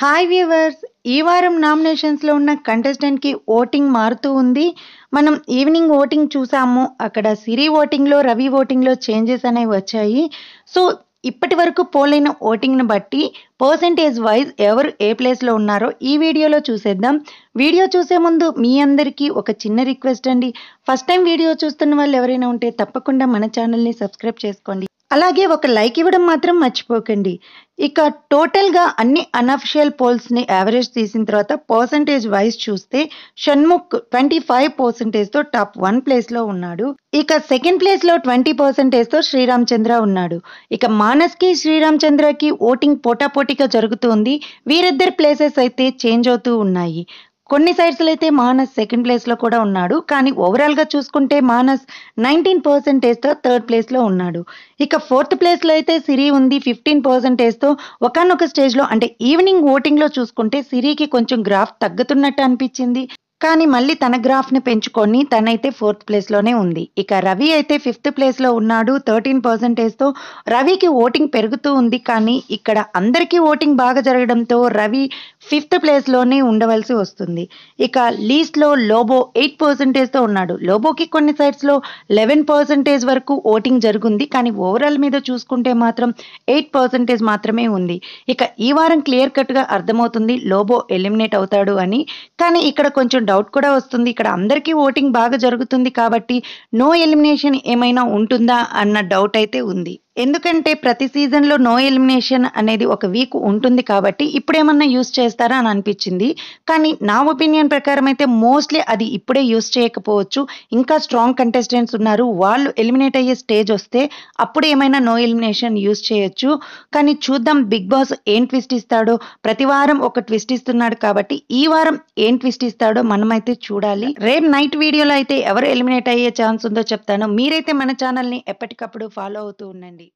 hi viewers ఈ వారం నామినేషన్స్లో ఉన్న కంటెస్టెంట్కి ఓటింగ్ మారుతూ ఉంది మనం ఈవినింగ్ ఓటింగ్ చూసాము అక్కడ సిరి ఓటింగ్లో రవి ఓటింగ్లో చేంజెస్ అనేవి వచ్చాయి సో ఇప్పటి వరకు పోలైన ఓటింగ్ను బట్టి పర్సంటేజ్ వైజ్ ఎవరు ఏ ప్లేస్లో ఉన్నారో ఈ వీడియోలో చూసేద్దాం వీడియో చూసే ముందు మీ అందరికీ ఒక చిన్న రిక్వెస్ట్ అండి ఫస్ట్ టైం వీడియో చూస్తున్న వాళ్ళు ఎవరైనా ఉంటే తప్పకుండా మన ఛానల్ని సబ్స్క్రైబ్ చేసుకోండి అలాగే ఒక లైక్ ఇవ్వడం మాత్రం మర్చిపోకండి ఇక టోటల్గా అన్ని అన్అఫిషియల్ పోల్స్ని యావరేజ్ తీసిన తర్వాత పర్సంటేజ్ వైజ్ చూస్తే షణ్ముఖ్ ట్వంటీ ఫైవ్ పర్సంటేజ్తో టాప్ వన్ ప్లేస్లో ఉన్నాడు ఇక సెకండ్ ప్లేస్లో ట్వంటీ పర్సంటేజ్తో శ్రీరామ్ చంద్ర ఉన్నాడు ఇక మానస్కి శ్రీరామ్ చంద్రకి ఓటింగ్ పోటాపోటీగా జరుగుతుంది వీరిద్దరి ప్లేసెస్ అయితే చేంజ్ అవుతూ ఉన్నాయి కొన్ని సైడ్స్లో అయితే మానస్ సెకండ్ ప్లేస్లో కూడా ఉన్నాడు కానీ ఓవరాల్గా చూసుకుంటే మానస్ నైన్టీన్ పర్సెంటేజ్తో థర్డ్ ప్లేస్లో ఉన్నాడు ఇక ఫోర్త్ ప్లేస్లో అయితే సిరి ఉంది ఫిఫ్టీన్ పర్సెంటేజ్తో ఒకనొక స్టేజ్లో అంటే ఈవినింగ్ ఓటింగ్లో చూసుకుంటే సిరికి కొంచెం గ్రాఫ్ తగ్గుతున్నట్టు అనిపించింది కానీ మళ్ళీ తన గ్రాఫ్ని పెంచుకొని తనైతే ఫోర్త్ ప్లేస్లోనే ఉంది ఇక రవి అయితే ఫిఫ్త్ ప్లేస్లో ఉన్నాడు థర్టీన్ పర్సెంటేజ్తో రవికి ఓటింగ్ పెరుగుతూ ఉంది కానీ ఇక్కడ అందరికీ ఓటింగ్ బాగా జరగడంతో రవి ఫిఫ్త్ ప్లేస్లోనే ఉండవలసి వస్తుంది ఇక లీస్ట్లో లోబో ఎయిట్ పర్సెంటేజ్తో ఉన్నాడు లోబోకి కొన్ని సైట్స్లో లెవెన్ పర్సెంటేజ్ వరకు ఓటింగ్ జరుగుంది కానీ ఓవరాల్ మీద చూసుకుంటే మాత్రం ఎయిట్ పర్సెంటేజ్ మాత్రమే ఉంది ఇక ఈ వారం క్లియర్ కట్గా అర్థమవుతుంది లోబో ఎలిమినేట్ అవుతాడు అని కానీ ఇక్కడ కొంచెం డౌట్ కూడా వస్తుంది ఇక్కడ అందరికీ ఓటింగ్ బాగా జరుగుతుంది కాబట్టి నో ఎలిమినేషన్ ఏమైనా ఉంటుందా అన్న డౌట్ అయితే ఉంది ఎందుకంటే ప్రతి సీజన్లో నో ఎలిమినేషన్ అనేది ఒక వీక్ ఉంటుంది కాబట్టి ఇప్పుడేమన్నా యూస్ చేస్తారా అని అనిపించింది కానీ నా ఒపీనియన్ ప్రకారం అయితే మోస్ట్లీ అది ఇప్పుడే యూస్ చేయకపోవచ్చు ఇంకా స్ట్రాంగ్ కంటెస్టెంట్స్ ఉన్నారు వాళ్ళు ఎలిమినేట్ అయ్యే స్టేజ్ వస్తే అప్పుడు ఏమైనా నో ఎలిమినేషన్ యూస్ చేయొచ్చు కానీ చూద్దాం బిగ్ బాస్ ఏం ట్విస్ట్ ఇస్తాడో ప్రతి వారం ఒక ట్విస్ట్ ఇస్తున్నాడు కాబట్టి ఈ వారం ఏం ట్విస్ట్ ఇస్తాడో మనమైతే చూడాలి రేపు నైట్ వీడియోలో అయితే ఎవరు ఎలిమినేట్ అయ్యే ఛాన్స్ ఉందో చెప్తాను మీరైతే మన ఛానల్ని ఎప్పటికప్పుడు ఫాలో అవుతూ ఉండండి